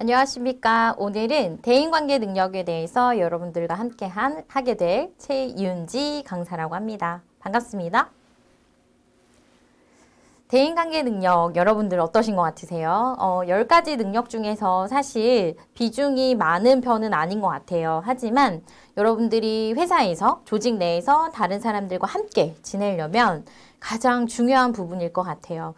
안녕하십니까. 오늘은 대인관계 능력에 대해서 여러분들과 함께 한, 하게 될 최윤지 강사라고 합니다. 반갑습니다. 대인관계 능력 여러분들 어떠신 것 같으세요? 어, 10가지 능력 중에서 사실 비중이 많은 편은 아닌 것 같아요. 하지만 여러분들이 회사에서 조직 내에서 다른 사람들과 함께 지내려면 가장 중요한 부분일 것 같아요.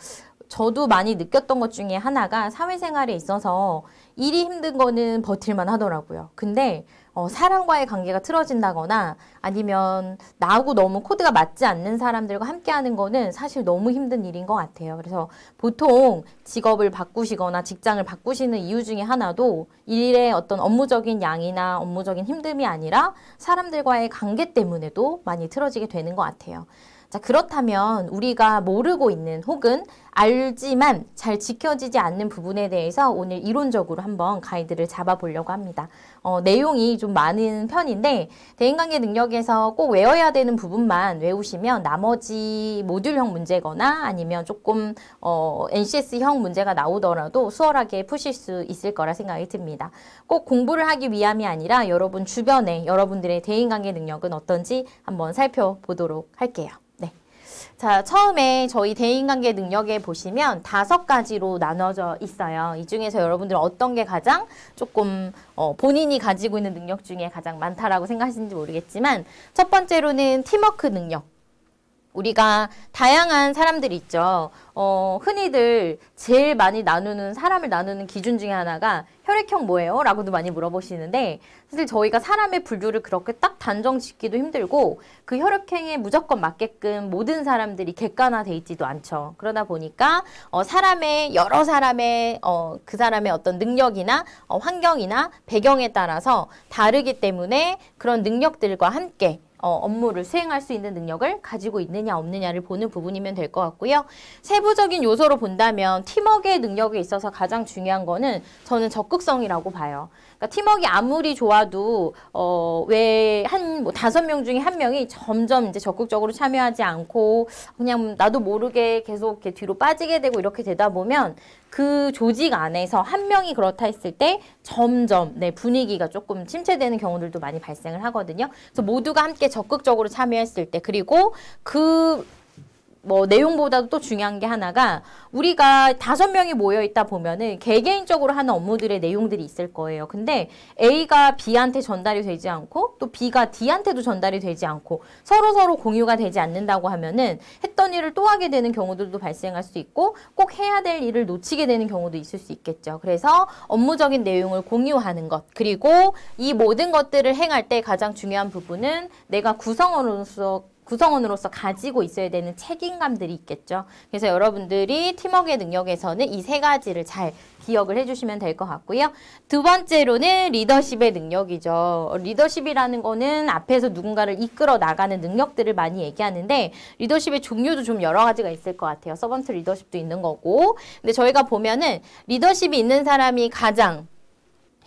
저도 많이 느꼈던 것 중에 하나가 사회생활에 있어서 일이 힘든 거는 버틸만 하더라고요. 근데 어, 사람과의 관계가 틀어진다거나 아니면 나하고 너무 코드가 맞지 않는 사람들과 함께하는 거는 사실 너무 힘든 일인 것 같아요. 그래서 보통 직업을 바꾸시거나 직장을 바꾸시는 이유 중에 하나도 일의 어떤 업무적인 양이나 업무적인 힘듦이 아니라 사람들과의 관계 때문에도 많이 틀어지게 되는 것 같아요. 자, 그렇다면 우리가 모르고 있는 혹은 알지만 잘 지켜지지 않는 부분에 대해서 오늘 이론적으로 한번 가이드를 잡아보려고 합니다. 어, 내용이 좀 많은 편인데 대인관계 능력에서 꼭 외워야 되는 부분만 외우시면 나머지 모듈형 문제거나 아니면 조금 어, NCS형 문제가 나오더라도 수월하게 푸실 수 있을 거라 생각이 듭니다. 꼭 공부를 하기 위함이 아니라 여러분 주변에 여러분들의 대인관계 능력은 어떤지 한번 살펴보도록 할게요. 네. 자, 처음에 저희 대인관계 능력에 보시면 다섯 가지로 나눠져 있어요. 이 중에서 여러분들 어떤 게 가장 조금 어, 본인이 가지고 있는 능력 중에 가장 많다라고 생각하시는지 모르겠지만 첫 번째로는 팀워크 능력. 우리가 다양한 사람들이 있죠. 어, 흔히들 제일 많이 나누는 사람을 나누는 기준 중에 하나가 혈액형 뭐예요? 라고도 많이 물어보시는데 사실 저희가 사람의 분류를 그렇게 딱 단정 짓기도 힘들고 그 혈액형에 무조건 맞게끔 모든 사람들이 객관화돼 있지도 않죠. 그러다 보니까 어, 사람의 여러 사람의 어, 그 사람의 어떤 능력이나 어, 환경이나 배경에 따라서 다르기 때문에 그런 능력들과 함께 어, 업무를 수행할 수 있는 능력을 가지고 있느냐 없느냐를 보는 부분이면 될 것 같고요. 세부적인 요소로 본다면 팀워크의 능력에 있어서 가장 중요한 거는 저는 적극성이라고 봐요. 그러니까 팀워크 아무리 좋아도 어왜 한뭐 다섯 명 중에 한 명이 점점 이제 적극적으로 참여하지 않고 그냥 나도 모르게 계속 이렇게 뒤로 빠지게 되고 이렇게 되다 보면 그 조직 안에서 한 명이 그렇다 했을 때 점점 네, 분위기가 조금 침체되는 경우들도 많이 발생을 하거든요. 그래서 모두가 함께 적극적으로 참여했을 때 그리고 그뭐 내용보다도 또 중요한 게 하나가 우리가 다섯 명이 모여 있다 보면은 개개인적으로 하는 업무들의 내용들이 있을 거예요. 근데 A가 B한테 전달이 되지 않고 또 B가 D한테도 전달이 되지 않고 서로 서로 공유가 되지 않는다고 하면은 했던 일을 또 하게 되는 경우들도 발생할 수 있고 꼭 해야 될 일을 놓치게 되는 경우도 있을 수 있겠죠. 그래서 업무적인 내용을 공유하는 것 그리고 이 모든 것들을 행할 때 가장 중요한 부분은 내가 구성원으로서 구성원으로서 가지고 있어야 되는 책임감들이 있겠죠. 그래서 여러분들이 팀워크의 능력에서는 이 세 가지를 잘 기억을 해주시면 될 것 같고요. 두 번째로는 리더십의 능력이죠. 리더십이라는 거는 앞에서 누군가를 이끌어 나가는 능력들을 많이 얘기하는데 리더십의 종류도 좀 여러 가지가 있을 것 같아요. 서번트 리더십도 있는 거고 근데 저희가 보면은 리더십이 있는 사람이 가장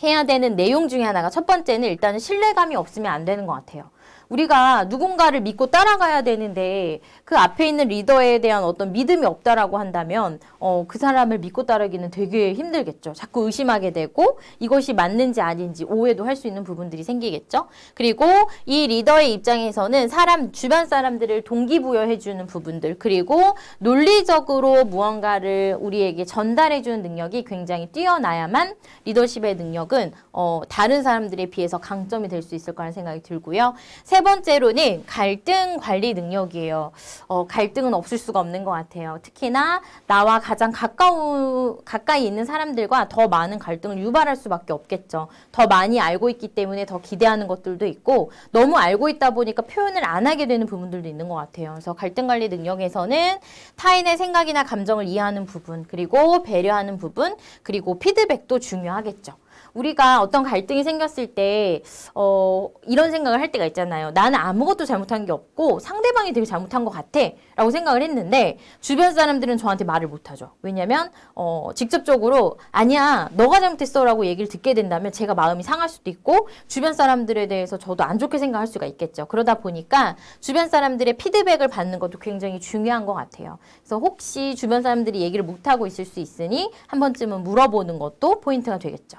해야 되는 내용 중에 하나가 첫 번째는 일단은 신뢰감이 없으면 안 되는 것 같아요. 우리가 누군가를 믿고 따라가야 되는데 그 앞에 있는 리더에 대한 어떤 믿음이 없다라고 한다면 어, 그 사람을 믿고 따르기는 되게 힘들겠죠. 자꾸 의심하게 되고 이것이 맞는지 아닌지 오해도 할 수 있는 부분들이 생기겠죠. 그리고 이 리더의 입장에서는 사람 주변 사람들을 동기부여해 주는 부분들 그리고 논리적으로 무언가를 우리에게 전달해 주는 능력이 굉장히 뛰어나야만 리더십의 능력은 어, 다른 사람들에 비해서 강점이 될 수 있을 거라는 생각이 들고요. 세 번째로는 갈등 관리 능력이에요. 어, 갈등은 없을 수가 없는 것 같아요. 특히나 나와 가장 가까우, 가까이 있는 사람들과 더 많은 갈등을 유발할 수밖에 없겠죠. 더 많이 알고 있기 때문에 더 기대하는 것들도 있고 너무 알고 있다 보니까 표현을 안 하게 되는 부분들도 있는 것 같아요. 그래서 갈등 관리 능력에서는 타인의 생각이나 감정을 이해하는 부분 그리고 배려하는 부분 그리고 피드백도 중요하겠죠. 우리가 어떤 갈등이 생겼을 때 어, 이런 생각을 할 때가 있잖아요. 나는 아무것도 잘못한 게 없고 상대방이 되게 잘못한 것 같아 라고 생각을 했는데 주변 사람들은 저한테 말을 못하죠. 왜냐면 어, 직접적으로 아니야 너가 잘못했어 라고 얘기를 듣게 된다면 제가 마음이 상할 수도 있고 주변 사람들에 대해서 저도 안 좋게 생각할 수가 있겠죠. 그러다 보니까 주변 사람들의 피드백을 받는 것도 굉장히 중요한 것 같아요. 그래서 혹시 주변 사람들이 얘기를 못하고 있을 수 있으니 한 번쯤은 물어보는 것도 포인트가 되겠죠.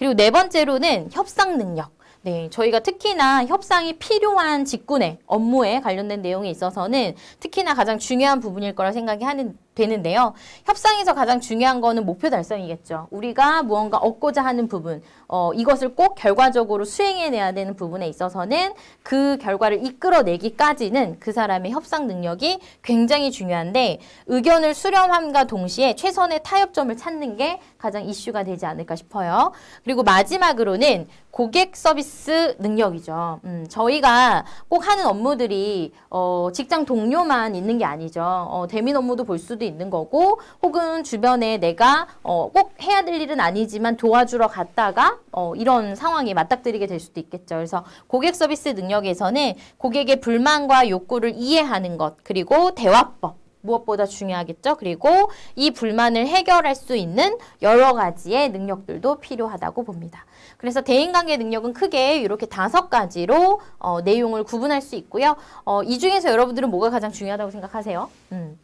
그리고 네 번째로는 협상 능력. 네, 저희가 특히나 협상이 필요한 직군의 업무에 관련된 내용에 있어서는 특히나 가장 중요한 부분일 거라 생각이 하는 되는데요. 협상에서 가장 중요한 거는 목표 달성이겠죠. 우리가 무언가 얻고자 하는 부분, 어, 이것을 꼭 결과적으로 수행해내야 되는 부분에 있어서는 그 결과를 이끌어내기까지는 그 사람의 협상 능력이 굉장히 중요한데 의견을 수렴함과 동시에 최선의 타협점을 찾는 게 가장 이슈가 되지 않을까 싶어요. 그리고 마지막으로는 고객 서비스 능력이죠. 음, 저희가 꼭 하는 업무들이 어, 직장 동료만 있는 게 아니죠. 어, 대민 업무도 볼 수도 수도 있는 거고 혹은 주변에 내가 어, 꼭 해야 될 일은 아니지만 도와주러 갔다가 어, 이런 상황에 맞닥뜨리게 될 수도 있겠죠. 그래서 고객 서비스 능력에서는 고객의 불만과 욕구를 이해하는 것 그리고 대화법 무엇보다 중요하겠죠. 그리고 이 불만을 해결할 수 있는 여러 가지의 능력들도 필요하다고 봅니다. 그래서 대인관계 능력은 크게 이렇게 다섯 가지로 어, 내용을 구분할 수 있고요. 어, 이 중에서 여러분들은 뭐가 가장 중요하다고 생각하세요? 음.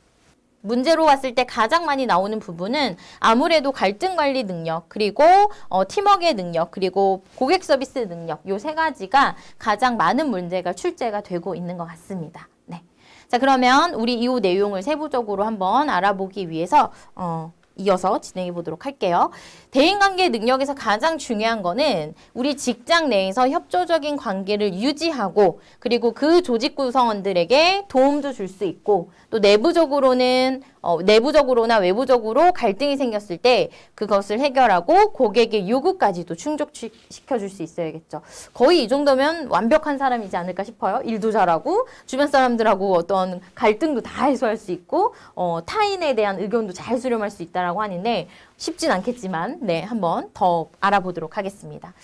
문제로 왔을때 가장 많이 나오는 부분은 아무래도 갈등 관리 능력 그리고 어, 팀워크의 능력 그리고 고객 서비스 능력 요 세 가지가 가장 많은 문제가 출제가 되고 있는 것 같습니다. 네. 자 그러면 우리 이후 내용을 세부적으로 한번 알아보기 위해서 어, 이어서 진행해 보도록 할게요. 대인관계 능력에서 가장 중요한 거는 우리 직장 내에서 협조적인 관계를 유지하고 그리고 그 조직 구성원들에게 도움도 줄 수 있고 또 내부적으로는 어, 내부적으로나 외부적으로 갈등이 생겼을 때 그것을 해결하고 고객의 요구까지도 충족시켜 줄 수 있어야겠죠. 거의 이 정도면 완벽한 사람이지 않을까 싶어요. 일도 잘하고 주변 사람들하고 어떤 갈등도 다 해소할 수 있고 어, 타인에 대한 의견도 잘 수렴할 수 있다라고 하는데 쉽진 않겠지만 네 한번 더 알아보도록 하겠습니다.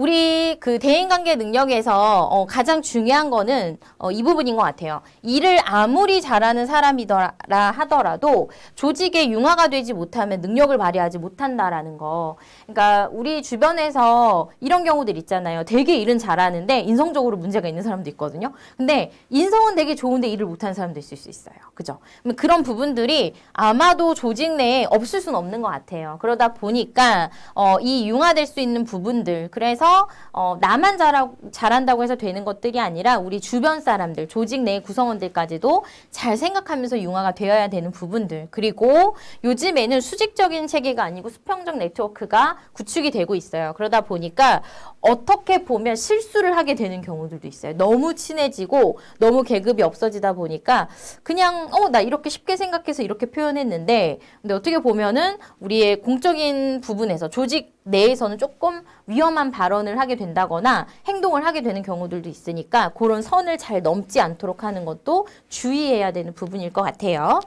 우리 그 대인관계 능력에서 어, 가장 중요한 거는 어, 이 부분인 것 같아요. 일을 아무리 잘하는 사람이더라 하더라도 조직의 융화가 되지 못하면 능력을 발휘하지 못한다라는 거. 그러니까 우리 주변에서 이런 경우들 있잖아요. 되게 일은 잘하는데 인성적으로 문제가 있는 사람도 있거든요. 근데 인성은 되게 좋은데 일을 못하는 사람도 있을 수 있어요. 그죠? 그런 부분들이 아마도 조직 내에 없을 수는 없는 것 같아요. 그러다 보니까 어, 이 융화될 수 있는 부분들 그래서 어, 나만 잘하, 잘한다고 해서 되는 것들이 아니라 우리 주변 사람들, 조직 내 구성원들까지도 잘 생각하면서 융화가 되어야 되는 부분들 그리고 요즘에는 수직적인 체계가 아니고 수평적 네트워크가 구축이 되고 있어요. 그러다 보니까 어떻게 보면 실수를 하게 되는 경우들도 있어요. 너무 친해지고 너무 계급이 없어지다 보니까 그냥 어 나 이렇게 쉽게 생각해서 이렇게 표현했는데 근데 어떻게 보면은 우리의 공적인 부분에서 조직 내에서는 조금 위험한 발언을 하게 된다거나 행동을 하게 되는 경우들도 있으니까 그런 선을 잘 넘지 않도록 하는 것도 주의해야 되는 부분일 것 같아요.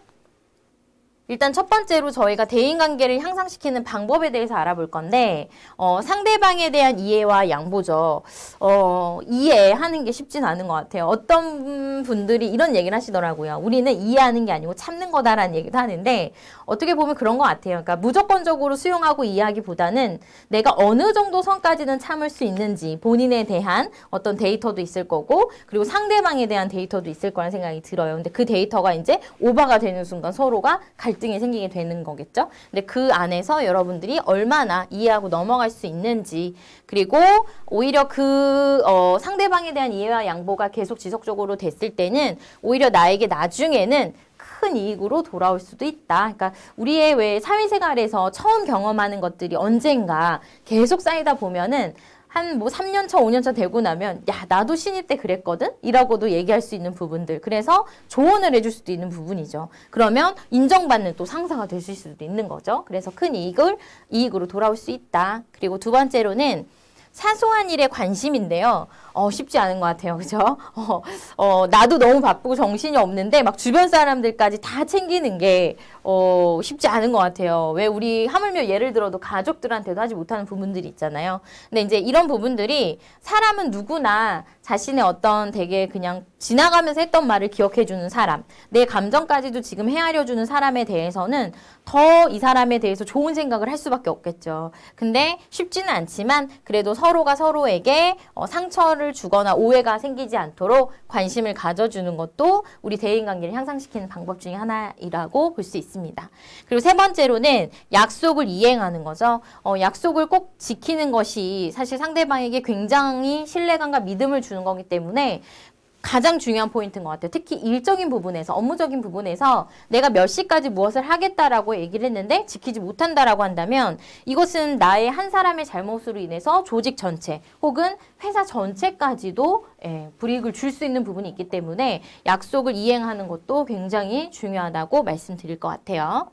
일단 첫 번째로 저희가 대인관계를 향상시키는 방법에 대해서 알아볼 건데 어, 상대방에 대한 이해와 양보죠. 어, 이해하는 게 쉽진 않은 것 같아요. 어떤 분들이 이런 얘기를 하시더라고요. 우리는 이해하는 게 아니고 참는 거다라는 얘기도 하는데 어떻게 보면 그런 것 같아요. 그러니까 무조건적으로 수용하고 이해하기보다는 내가 어느 정도 선까지는 참을 수 있는지 본인에 대한 어떤 데이터도 있을 거고 그리고 상대방에 대한 데이터도 있을 거라는 생각이 들어요. 근데 그 데이터가 이제 오바가 되는 순간 서로가 갈 갈등이 생기게 되는 거겠죠. 근데 그 안에서 여러분들이 얼마나 이해하고 넘어갈 수 있는지 그리고 오히려 그 어, 상대방에 대한 이해와 양보가 계속 지속적으로 됐을 때는 오히려 나에게 나중에는 큰 이익으로 돌아올 수도 있다. 그러니까 우리의 왜 사회생활에서 처음 경험하는 것들이 언젠가 계속 쌓이다 보면은 한뭐 3년차, 5년차 되고 나면 야 나도 신입 때 그랬거든? 이라고도 얘기할 수 있는 부분들 그래서 조언을 해줄 수도 있는 부분이죠. 그러면 인정받는 또 상사가 될 수도 있는 거죠. 그래서 큰 이익을 이익으로 돌아올 수 있다. 그리고 두 번째로는 사소한 일에 관심인데요. 어, 쉽지 않은 것 같아요. 그죠? 어, 어, 나도 너무 바쁘고 정신이 없는데 막 주변 사람들까지 다 챙기는 게 어, 쉽지 않은 것 같아요. 왜 우리 하물며 예를 들어도 가족들한테도 하지 못하는 부분들이 있잖아요. 근데 이제 이런 부분들이 사람은 누구나 자신의 어떤 되게 그냥 지나가면서 했던 말을 기억해주는 사람, 내 감정까지도 지금 헤아려주는 사람에 대해서는 더 이 사람에 대해서 좋은 생각을 할 수밖에 없겠죠. 근데 쉽지는 않지만 그래도 서로가 서로에게 어, 상처를 상처를 주거나 오해가 생기지 않도록 관심을 가져주는 것도 우리 대인관계를 향상시키는 방법 중에 하나이라고 볼 수 있습니다. 그리고 세 번째로는 약속을 이행하는 거죠. 어, 약속을 꼭 지키는 것이 사실 상대방에게 굉장히 신뢰감과 믿음을 주는 거기 때문에 가장 중요한 포인트인 것 같아요. 특히 일적인 부분에서 업무적인 부분에서 내가 몇 시까지 무엇을 하겠다라고 얘기를 했는데 지키지 못한다라고 한다면 이것은 나의 한 사람의 잘못으로 인해서 조직 전체 혹은 회사 전체까지도 예, 불이익을 줄 수 있는 부분이 있기 때문에 약속을 이행하는 것도 굉장히 중요하다고 말씀드릴 것 같아요.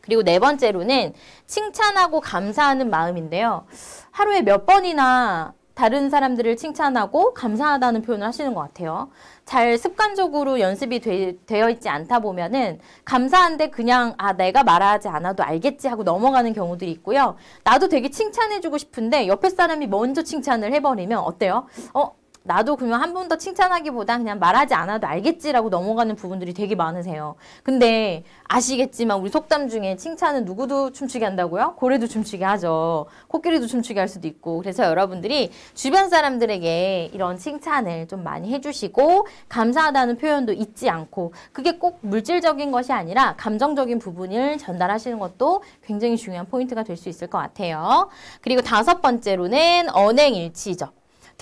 그리고 네 번째로는 칭찬하고 감사하는 마음인데요. 하루에 몇 번이나 다른 사람들을 칭찬하고 감사하다는 표현을 하시는 것 같아요. 잘 습관적으로 연습이 되, 되어 있지 않다 보면은 감사한데 그냥 아 내가 말하지 않아도 알겠지 하고 넘어가는 경우들이 있고요. 나도 되게 칭찬해주고 싶은데 옆에 사람이 먼저 칭찬을 해버리면 어때요? 어 나도 그러면 한번 더 칭찬하기보다 그냥 말하지 않아도 알겠지라고 넘어가는 부분들이 되게 많으세요. 근데 아시겠지만 우리 속담 중에 칭찬은 누구도 춤추게 한다고요? 고래도 춤추게 하죠. 코끼리도 춤추게 할 수도 있고 그래서 여러분들이 주변 사람들에게 이런 칭찬을 좀 많이 해주시고 감사하다는 표현도 잊지 않고 그게 꼭 물질적인 것이 아니라 감정적인 부분을 전달하시는 것도 굉장히 중요한 포인트가 될 수 있을 것 같아요. 그리고 다섯 번째로는 언행일치죠.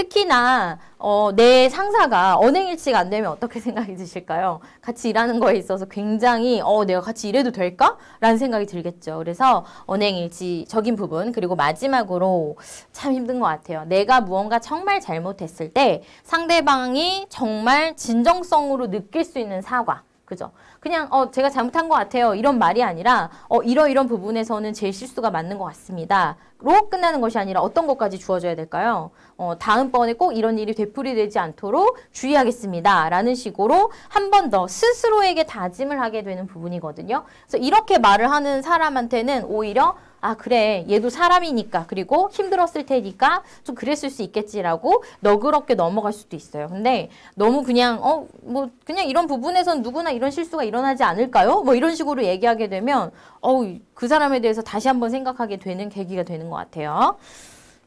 특히나 어, 내 상사가 언행일치가 안 되면 어떻게 생각이 드실까요? 같이 일하는 거에 있어서 굉장히 어, 내가 같이 일해도 될까? 라는 생각이 들겠죠. 그래서 언행일치적인 부분 그리고 마지막으로 참 힘든 것 같아요. 내가 무언가 정말 잘못했을 때 상대방이 정말 진정성으로 느낄 수 있는 사과 그죠? 그냥 어 제가 잘못한 것 같아요 이런 말이 아니라 어 이러이런 부분에서는 제 실수가 맞는 것 같습니다. 로 끝나는 것이 아니라 어떤 것까지 주어져야 될까요? 어, 다음번에 꼭 이런 일이 되풀이되지 않도록 주의하겠습니다. 라는 식으로 한 번 더 스스로에게 다짐을 하게 되는 부분이거든요. 그래서 이렇게 말을 하는 사람한테는 오히려 아 그래 얘도 사람이니까 그리고 힘들었을 테니까 좀 그랬을 수 있겠지라고 너그럽게 넘어갈 수도 있어요. 근데 너무 그냥 어 뭐 그냥 이런 부분에선 누구나 이런 실수가 일어나지 않을까요? 뭐 이런 식으로 얘기하게 되면 어우 그 사람에 대해서 다시 한번 생각하게 되는 계기가 되는 것 같아요.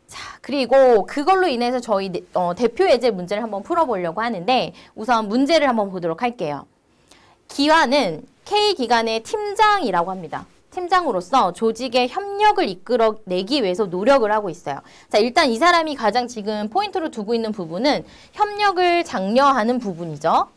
자, 그리고 그걸로 인해서 저희 네, 어, 대표 예제 문제를 한번 풀어보려고 하는데 우선 문제를 한번 보도록 할게요. 기화는 K기관의 팀장이라고 합니다. 팀장으로서 조직의 협력을 이끌어내기 위해서 노력을 하고 있어요. 자, 일단 이 사람이 가장 지금 포인트로 두고 있는 부분은 협력을 장려하는 부분이죠.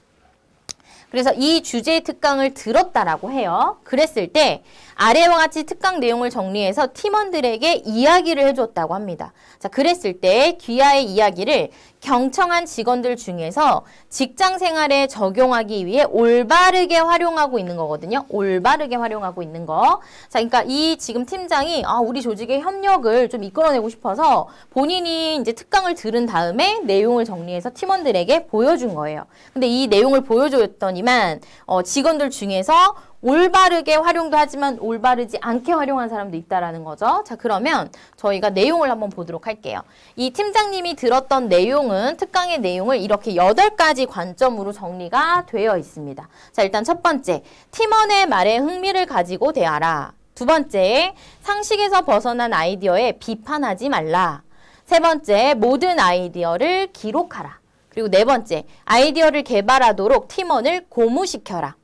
그래서 이 주제의 특강을 들었다라고 해요. 그랬을 때 아래와 같이 특강 내용을 정리해서 팀원들에게 이야기를 해줬다고 합니다. 자, 그랬을 때 귀하의 이야기를 경청한 직원들 중에서 직장 생활에 적용하기 위해 올바르게 활용하고 있는 거거든요. 올바르게 활용하고 있는 거. 자, 그러니까 이 지금 팀장이 아, 우리 조직의 협력을 좀 이끌어내고 싶어서 본인이 이제 특강을 들은 다음에 내용을 정리해서 팀원들에게 보여준 거예요. 근데 이 내용을 보여줬더니만 어, 직원들 중에서 올바르게 활용도 하지만 올바르지 않게 활용한 사람도 있다라는 거죠. 자, 그러면 저희가 내용을 한번 보도록 할게요. 이 팀장님이 들었던 내용은 특강의 내용을 이렇게 여덟 가지 관점으로 정리가 되어 있습니다. 자, 일단 첫 번째, 팀원의 말에 흥미를 가지고 대하라. 두 번째, 상식에서 벗어난 아이디어에 비판하지 말라. 세 번째, 모든 아이디어를 기록하라. 그리고 네 번째, 아이디어를 개발하도록 팀원을 고무시켜라.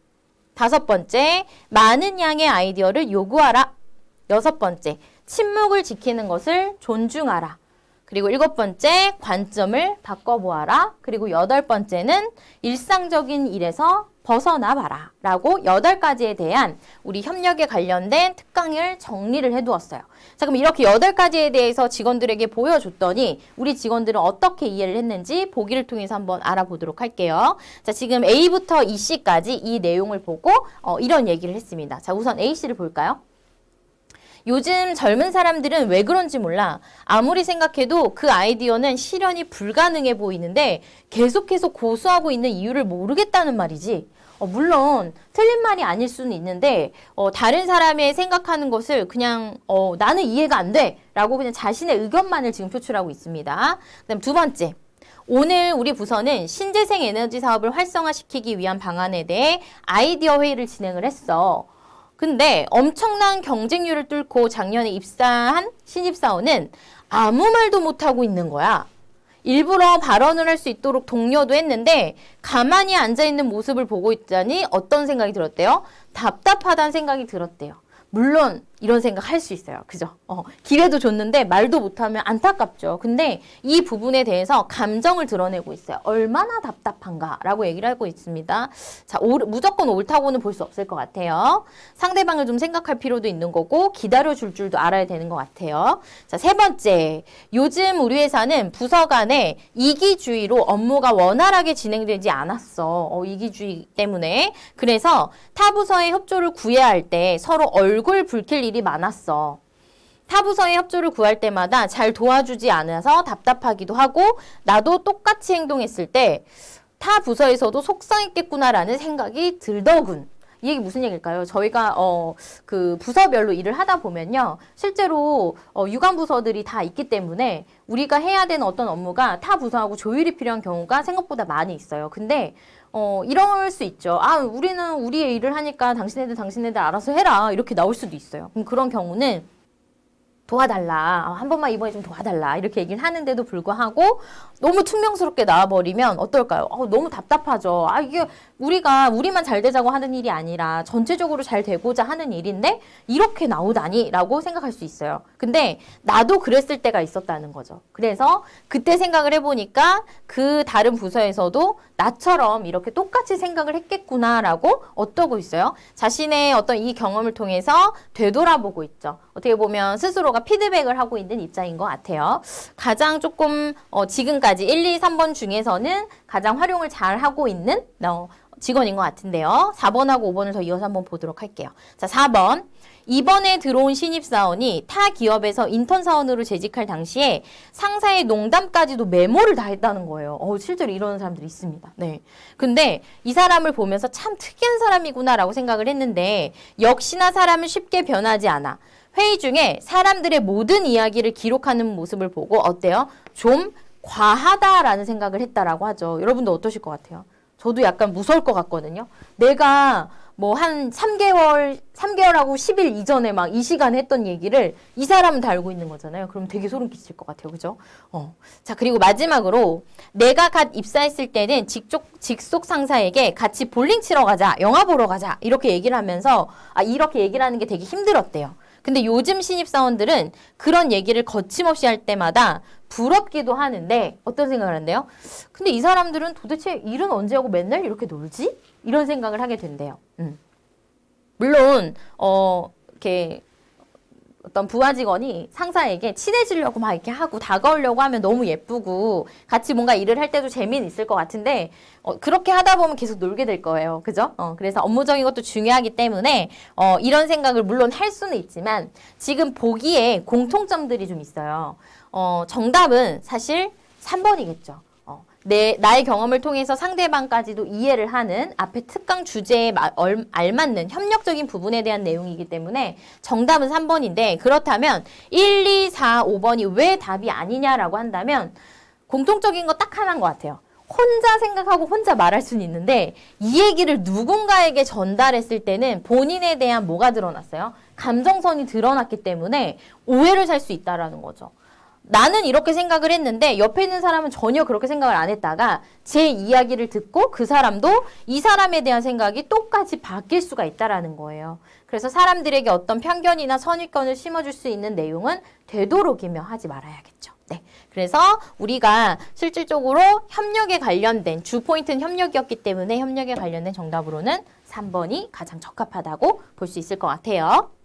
다섯 번째, 많은 양의 아이디어를 요구하라. 여섯 번째, 침묵을 지키는 것을 존중하라. 그리고 일곱 번째, 관점을 바꿔보아라. 그리고 여덟 번째는 일상적인 일에서 벗어나봐라 라고 여덟 가지에 대한 우리 협력에 관련된 특강을 정리를 해두었어요. 자 그럼 이렇게 여덟 가지에 대해서 직원들에게 보여줬더니 우리 직원들은 어떻게 이해를 했는지 보기를 통해서 한번 알아보도록 할게요. 자 지금 A부터 E씨까지 이 내용을 보고 어, 이런 얘기를 했습니다. 자 우선 A씨를 볼까요? 요즘 젊은 사람들은 왜 그런지 몰라. 아무리 생각해도 그 아이디어는 실현이 불가능해 보이는데 계속해서 고수하고 있는 이유를 모르겠다는 말이지. 어, 물론 틀린 말이 아닐 수는 있는데 어, 다른 사람의 생각하는 것을 그냥 어, 나는 이해가 안 돼. 라고 그냥 자신의 의견만을 지금 표출하고 있습니다. 그 다음 두 번째. 오늘 우리 부서는 신재생 에너지 사업을 활성화시키기 위한 방안에 대해 아이디어 회의를 진행을 했어. 근데 엄청난 경쟁률을 뚫고 작년에 입사한 신입사원은 아무 말도 못하고 있는 거야. 일부러 발언을 할 수 있도록 독려도 했는데 가만히 앉아있는 모습을 보고 있자니 어떤 생각이 들었대요? 답답하다는 생각이 들었대요. 물론 이런 생각 할 수 있어요. 그죠? 어, 기회도 줬는데 말도 못하면 안타깝죠. 근데 이 부분에 대해서 감정을 드러내고 있어요. 얼마나 답답한가라고 얘기를 하고 있습니다. 자, 오, 무조건 옳다고는 볼 수 없을 것 같아요. 상대방을 좀 생각할 필요도 있는 거고 기다려줄 줄도 알아야 되는 것 같아요. 자, 세 번째. 요즘 우리 회사는 부서 간에 이기주의로 업무가 원활하게 진행되지 않았어. 어, 이기주의 때문에. 그래서 타 부서의 협조를 구해야 할 때 서로 얼굴 붉힐 일이 일이 많았어. 타 부서의 협조를 구할 때마다 잘 도와주지 않아서 답답하기도 하고 나도 똑같이 행동했을 때 타 부서에서도 속상했겠구나라는 생각이 들더군. 이 얘기 무슨 얘기일까요? 저희가 어그 부서별로 일을 하다 보면요. 실제로 어 유관 부서들이 다 있기 때문에 우리가 해야 되는 어떤 업무가 타 부서하고 조율이 필요한 경우가 생각보다 많이 있어요. 근데 어, 이럴 수 있죠. 아, 우리는 우리의 일을 하니까 당신네들 당신네들 알아서 해라. 이렇게 나올 수도 있어요. 그럼 그런 경우는 도와달라. 아, 한 번만 이번에 좀 도와달라. 이렇게 얘기를 하는데도 불구하고 너무 투명스럽게 나와버리면 어떨까요? 어, 너무 답답하죠. 아, 이게 우리가 우리만 잘 되자고 하는 일이 아니라 전체적으로 잘 되고자 하는 일인데 이렇게 나오다니 라고 생각할 수 있어요. 근데 나도 그랬을 때가 있었다는 거죠. 그래서 그때 생각을 해보니까 그 다른 부서에서도 나처럼 이렇게 똑같이 생각을 했겠구나라고 어떠고 있어요. 자신의 어떤 이 경험을 통해서 되돌아보고 있죠. 어떻게 보면 스스로가 피드백을 하고 있는 입장인 것 같아요. 가장 조금 어, 지금까지 1, 2, 3번 중에서는 가장 활용을 잘 하고 있는 어, 직원인 것 같은데요. 4번하고 5번을 더 이어서 한번 보도록 할게요. 자, 4번. 이번에 들어온 신입사원이 타 기업에서 인턴사원으로 재직할 당시에 상사의 농담까지도 메모를 다 했다는 거예요. 어, 실제로 이러는 사람들이 있습니다. 네. 근데 이 사람을 보면서 참 특이한 사람이구나라고 생각을 했는데 역시나 사람은 쉽게 변하지 않아. 회의 중에 사람들의 모든 이야기를 기록하는 모습을 보고 어때요? 좀 과하다라는 생각을 했다라고 하죠. 여러분도 어떠실 것 같아요? 저도 약간 무서울 것 같거든요. 내가 뭐 한 3개월, 3개월하고 10일 이전에 막 이 시간에 했던 얘기를 이 사람은 다 알고 있는 거잖아요. 그럼 되게 소름 끼칠 것 같아요. 그죠? 어. 자, 그리고 마지막으로 내가 갓 입사했을 때는 직속, 직속 상사에게 같이 볼링 치러 가자, 영화 보러 가자, 이렇게 얘기를 하면서 아, 이렇게 얘기를 하는 게 되게 힘들었대요. 근데 요즘 신입사원들은 그런 얘기를 거침없이 할 때마다 부럽기도 하는데 어떤 생각을 한대요? 근데 이 사람들은 도대체 일은 언제 하고 맨날 이렇게 놀지? 이런 생각을 하게 된대요. 음. 물론 어 이렇게 어떤 부하 직원이 상사에게 친해지려고 막 이렇게 하고 다가오려고 하면 너무 예쁘고 같이 뭔가 일을 할 때도 재미는 있을 것 같은데 어, 그렇게 하다 보면 계속 놀게 될 거예요. 그죠? 어, 그래서 업무적인 것도 중요하기 때문에 어, 이런 생각을 물론 할 수는 있지만 지금 보기에 공통점들이 좀 있어요. 어, 정답은 사실 3번이겠죠. 내, 나의 경험을 통해서 상대방까지도 이해를 하는 앞에 특강 주제에 마, 얼, 알맞는 협력적인 부분에 대한 내용이기 때문에 정답은 3번인데 그렇다면 1, 2, 4, 5번이 왜 답이 아니냐라고 한다면 공통적인 거 딱 하나인 것 같아요. 혼자 생각하고 혼자 말할 수는 있는데 이 얘기를 누군가에게 전달했을 때는 본인에 대한 뭐가 드러났어요? 감정선이 드러났기 때문에 오해를 살 수 있다라는 거죠. 나는 이렇게 생각을 했는데 옆에 있는 사람은 전혀 그렇게 생각을 안 했다가 제 이야기를 듣고 그 사람도 이 사람에 대한 생각이 똑같이 바뀔 수가 있다라는 거예요. 그래서 사람들에게 어떤 편견이나 선입견을 심어줄 수 있는 내용은 되도록이면 하지 말아야겠죠. 네. 그래서 우리가 실질적으로 협력에 관련된 주 포인트는 협력이었기 때문에 협력에 관련된 정답으로는 3번이 가장 적합하다고 볼 수 있을 것 같아요.